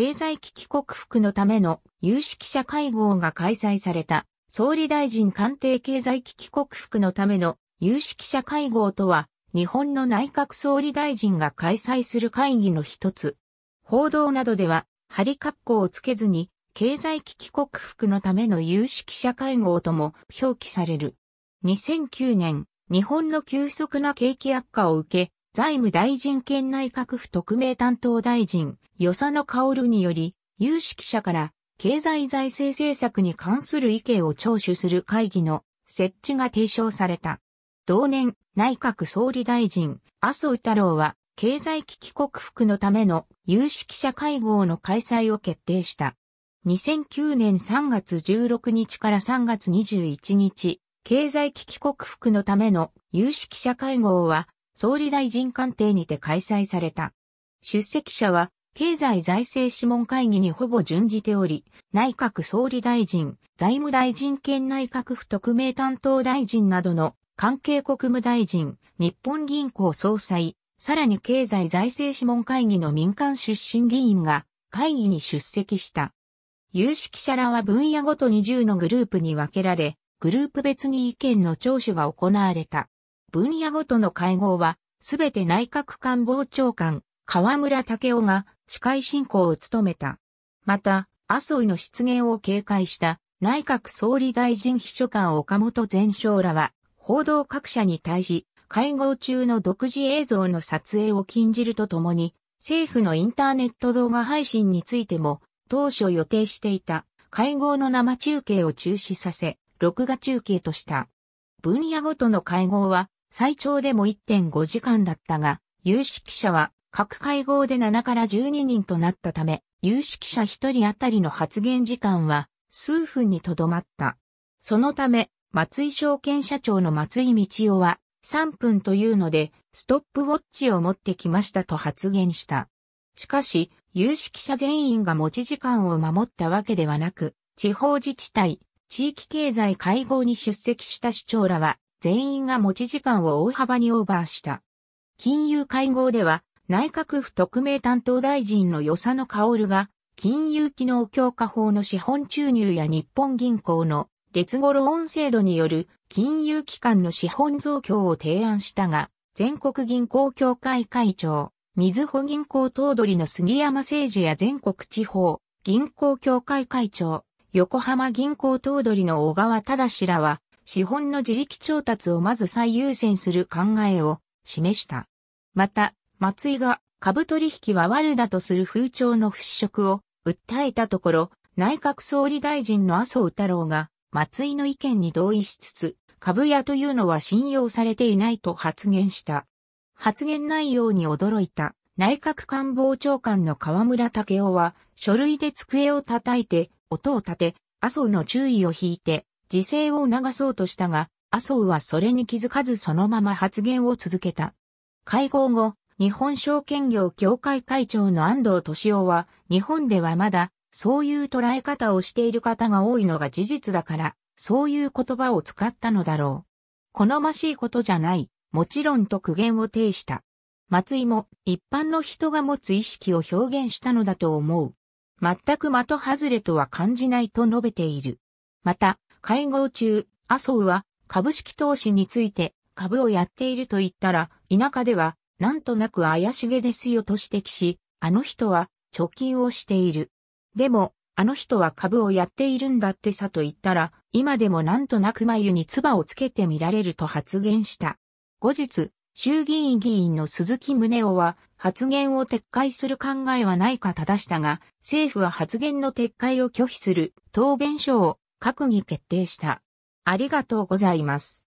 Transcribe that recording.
経済危機克服のための有識者会合が開催された、総理大臣官邸経済危機克服のための有識者会合とは、日本の内閣総理大臣が開催する会議の一つ。報道などでは、針括弧をつけずに、経済危機克服のための有識者会合とも表記される。2009年、日本の急速な景気悪化を受け、財務大臣兼内閣府特命担当大臣、与謝野薫により、有識者から経済財政政策に関する意見を聴取する会議の設置が提唱された。同年、内閣総理大臣、麻生太郎は、経済危機克服のための有識者会合の開催を決定した。2009年3月16日から3月21日、経済危機克服のための有識者会合は、総理大臣官邸にて開催された。出席者は、経済財政諮問会議にほぼ準じており、内閣総理大臣、財務大臣兼内閣府特命担当大臣などの関係国務大臣、日本銀行総裁、さらに経済財政諮問会議の民間出身議員が会議に出席した。有識者らは分野ごとに10のグループに分けられ、グループ別に意見の聴取が行われた。分野ごとの会合は、すべて内閣官房長官、河村武雄が司会進行を務めた。また、麻生の出現を警戒した内閣総理大臣秘書官岡本前将らは、報道各社に対し、会合中の独自映像の撮影を禁じるとともに、政府のインターネット動画配信についても、当初予定していた会合の生中継を中止させ、録画中継とした。分野ごとの会合は、最長でも1.5時間だったが、有識者は各会合で7から12人となったため、有識者1人あたりの発言時間は数分にとどまった。そのため、松井証券社長の松井道夫は3分というので、ストップウォッチを持ってきましたと発言した。しかし、有識者全員が持ち時間を守ったわけではなく、地方自治体、地域経済会合に出席した市長らは、全員が持ち時間を大幅にオーバーした。金融会合では、内閣府特命担当大臣の与謝野薫が、金融機能強化法の資本注入や日本銀行の劣後ローン制度による金融機関の資本増強を提案したが、全国銀行協会会長、水穂銀行頭取の杉山誠治や全国地方銀行協会会長、横浜銀行頭取の小川忠らは、資本の自力調達をまず最優先する考えを示した。また、松井が株取引は悪だとする風潮の払拭を訴えたところ、内閣総理大臣の麻生太郎が松井の意見に同意しつつ、株屋というのは信用されていないと発言した。発言内容に驚いた内閣官房長官の河村武雄は書類で机を叩いて音を立て麻生の注意を引いて自制を促そうとしたが麻生はそれに気づかずそのまま発言を続けた。会合後、日本証券業協会会長の安藤敏夫は、日本ではまだ、そういう捉え方をしている方が多いのが事実だから、そういう言葉を使ったのだろう。好ましいことじゃない、もちろんと苦言を呈した。松井も一般の人が持つ意識を表現したのだと思う。全く的外れとは感じないと述べている。また、会合中、麻生は株式投資について株をやっていると言ったら、田舎ではなんとなく怪しげですよと指摘し、あの人は貯金をしている。でも、あの人は株をやっているんだってさと言ったら、今でもなんとなく眉に唾をつけてみられると発言した。後日、衆議院議員の鈴木宗男は発言を撤回する考えはないか正したが、政府は発言の撤回を拒否する答弁書を閣議決定した。ありがとうございます。